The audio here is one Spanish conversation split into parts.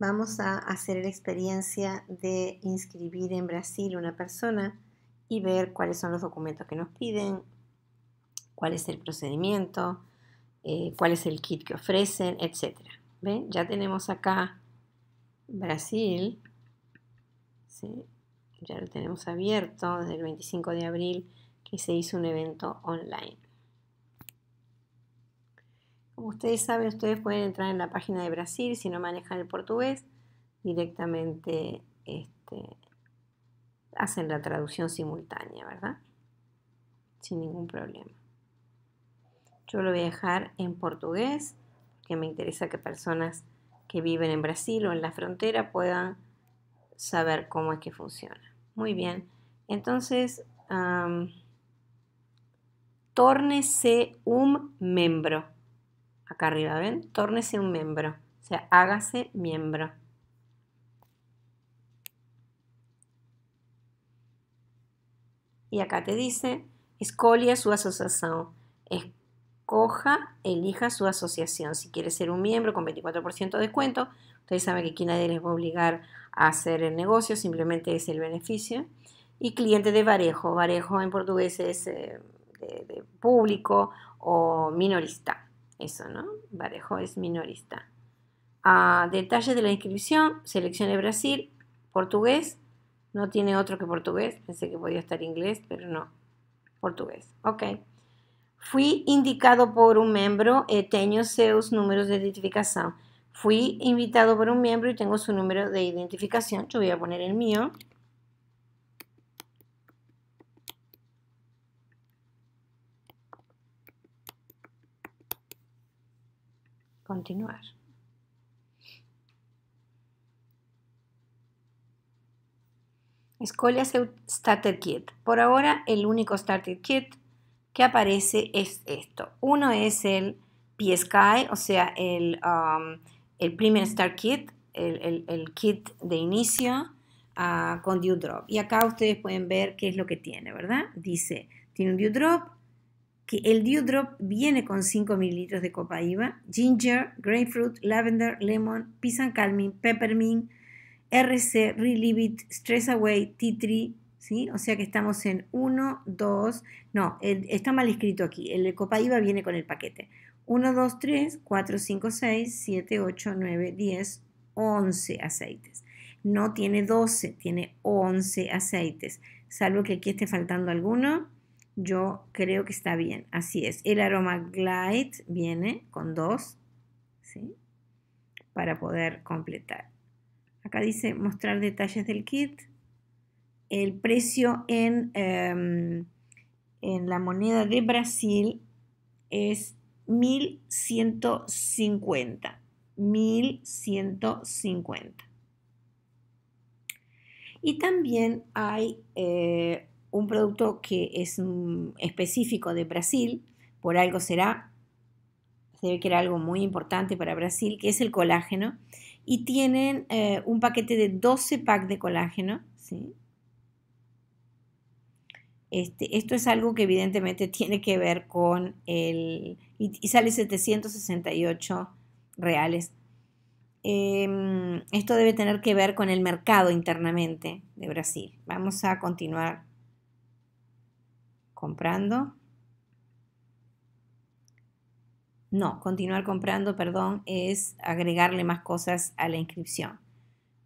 vamos a hacer la experiencia de inscribir en Brasil una persona y ver cuáles son los documentos que nos piden, cuál es el procedimiento, eh, cuál es el kit que ofrecen, etc. Ya tenemos acá Brasil, ya lo tenemos abierto desde el 25 de abril que se hizo un evento online ustedes saben, ustedes pueden entrar en la página de Brasil si no manejan el portugués, directamente este, hacen la traducción simultánea, ¿verdad? Sin ningún problema. Yo lo voy a dejar en portugués, porque me interesa que personas que viven en Brasil o en la frontera puedan saber cómo es que funciona. Muy bien, entonces, tórnese un miembro acá arriba, ¿ven? Tórnese un miembro, o sea, hágase miembro. Y acá te dice, escolia su asociación. Escoja, elija su asociación. Si quiere ser un miembro con 24% de descuento, ustedes saben que aquí nadie les va a obligar a hacer el negocio, simplemente es el beneficio. Y cliente de varejo. Varejo en portugués es eh, de público o minorista. Eso, ¿no? Barejo es minorista. Ah, detalles de la inscripción, seleccione Brasil, portugués, no tiene otro que portugués, pensé que podía estar inglés, pero no, portugués. Ok. Fui indicado por un miembro eh, Tengo tengo números de identificación. Fui invitado por un miembro y tengo su número de identificación. Yo voy a poner el mío. Continuar. su Starter Kit. Por ahora, el único Starter Kit que aparece es esto. Uno es el Sky, o sea, el, um, el primer starter Kit, el, kit de inicio ah, con Dewdrop. Drop. Y acá ustedes pueden ver qué es lo que tiene, ¿verdad? Dice, tiene un Dewdrop que el Dewdrop viene con 5 mililitros de copaíba, ginger, grapefruit, lavender, lemon, pisan calming, peppermint, RC, it, Stress Away, Tea Tree, ¿sí? O sea que estamos en 1, 2, no, está mal escrito aquí, el copaíba viene con el paquete. 1, 2, 3, 4, 5, 6, 7, 8, 9, 10, 11 aceites. No tiene 12, tiene 11 aceites, salvo que aquí esté faltando alguno yo creo que está bien, así es. El aroma glide viene con dos, ¿sí? Para poder completar. Acá dice mostrar detalles del kit. El precio en, em, en la moneda de Brasil es 1150. 1150. Y también hay eh, un producto que es mm, específico de Brasil, por algo será, se ve que era algo muy importante para Brasil, que es el colágeno, y tienen eh, un paquete de 12 packs de colágeno, Este, esto es algo que evidentemente tiene que ver con el... y, sale 768 reales. Em, esto debe tener que ver con el mercado internamente de Brasil. Vamos a continuar comprando. No, continuar comprando, perdón, es agregarle más cosas a la inscripción.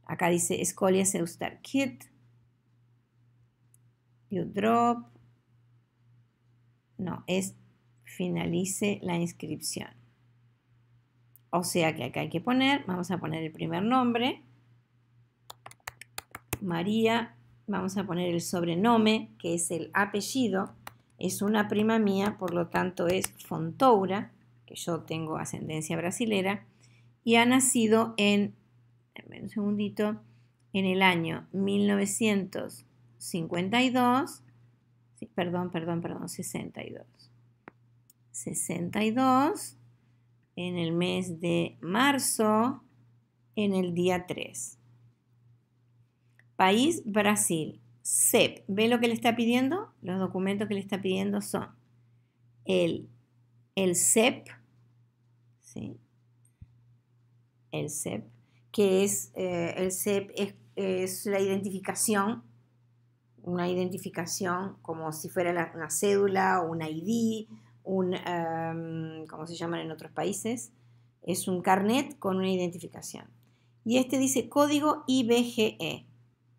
Acá dice Escolia Seustar Kit. You drop. No, es finalice la inscripción. O sea que acá hay que poner, vamos a poner el primer nombre. María, vamos a poner el sobrenome que es el apellido es una prima mía, por lo tanto es Fontoura, que yo tengo ascendencia brasilera, y ha nacido en, un segundito, en el año 1952, perdón, perdón, perdón, 62. 62, en el mes de marzo, en el día 3. País Brasil, ¿Ve lo que le está pidiendo? Los documentos que le está pidiendo son el, el el que es, eh, el es, la identificación, una identificación como si fuera una cédula, o un ID, un, em, ¿cómo se llaman en otros países? Es un carnet con una identificación. Y este dice código IBGE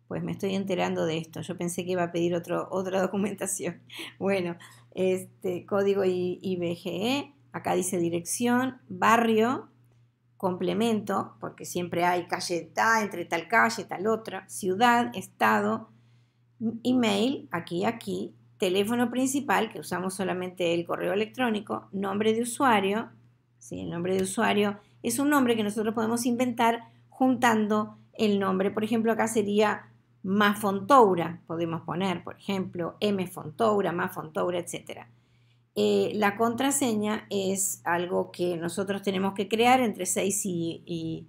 pues me estoy enterando de esto. Yo pensé que iba a pedir otra documentación. Bueno, este código IBGE, acá dice dirección, barrio, complemento, porque siempre hay calle tal, entre tal calle, tal otra, ciudad, estado, email, aquí, aquí, teléfono principal, que usamos solamente el correo electrónico, nombre de usuario, ¿sí? el nombre de usuario es un nombre que nosotros podemos inventar juntando el nombre. Por ejemplo, acá sería más Fontoura, podemos poner, por ejemplo, M Fontoura, más Fontoura, etc. Eh, la contraseña es algo que nosotros tenemos que crear entre 6 y,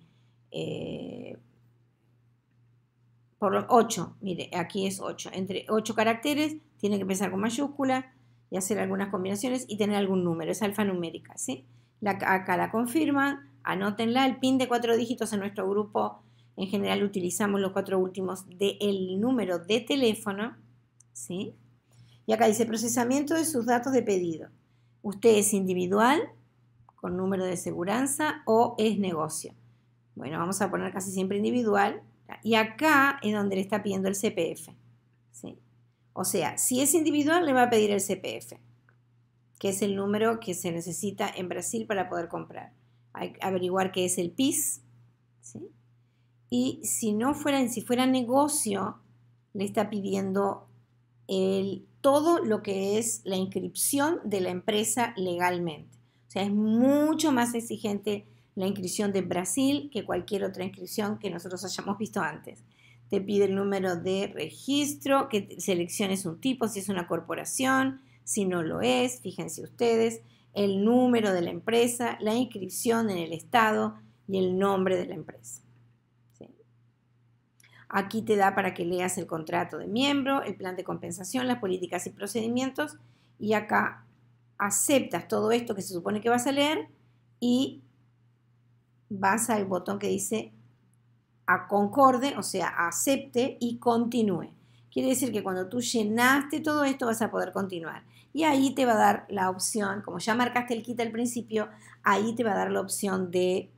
8, eh, mire, aquí es 8, entre 8 caracteres, tiene que empezar con mayúscula y hacer algunas combinaciones y tener algún número, es alfanumérica, ¿sí? La, acá la confirman, anótenla, el pin de 4 dígitos en nuestro grupo en general utilizamos los cuatro últimos del número de teléfono. ¿sí? Y acá dice procesamiento de sus datos de pedido. Usted es individual con número de seguridad o es negocio. Bueno, vamos a poner casi siempre individual. Y acá es donde le está pidiendo el CPF. ¿sí? O sea, si es individual le va a pedir el CPF, que es el número que se necesita en Brasil para poder comprar. Hay que averiguar qué es el PIS. ¿sí? Y si no fuera, si fuera negocio, le está pidiendo todo lo que es la inscripción de la empresa legalmente. O sea, es mucho más exigente la inscripción de Brasil que cualquier otra inscripción que nosotros hayamos visto antes. Te pide el número de registro, que selecciones un tipo, si es una corporación, si no lo es, fíjense ustedes, el número de la empresa, la inscripción en el estado y el nombre de la empresa. Aquí te da para que leas el contrato de miembro, el plan de compensación, las políticas y procedimientos. Y acá aceptas todo esto que se supone que vas a leer y vas al botón que dice a concorde, o sea, acepte y continúe. Quiere decir que cuando tú llenaste todo esto vas a poder continuar. Y ahí te va a dar la opción, como ya marcaste el kit al principio, ahí te va a dar la opción de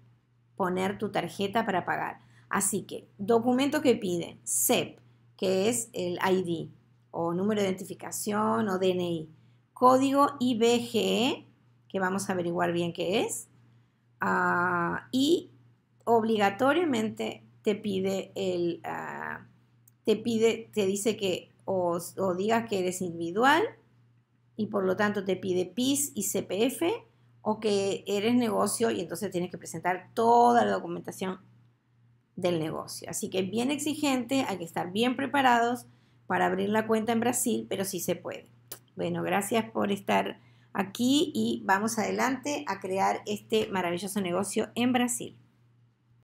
poner tu tarjeta para pagar. Así que, documento que pide, CEP, que es el ID o número de identificación o DNI, código IBGE, que vamos a averiguar bien qué es, ah, y obligatoriamente te pide el, ah, te pide, te dice que o, o digas que eres individual y por lo tanto te pide PIS y CPF o que eres negocio y entonces tienes que presentar toda la documentación del negocio. Así que bien exigente, hay que estar bien preparados para abrir la cuenta en Brasil, pero sí se puede. Bueno, gracias por estar aquí y vamos adelante a crear este maravilloso negocio en Brasil.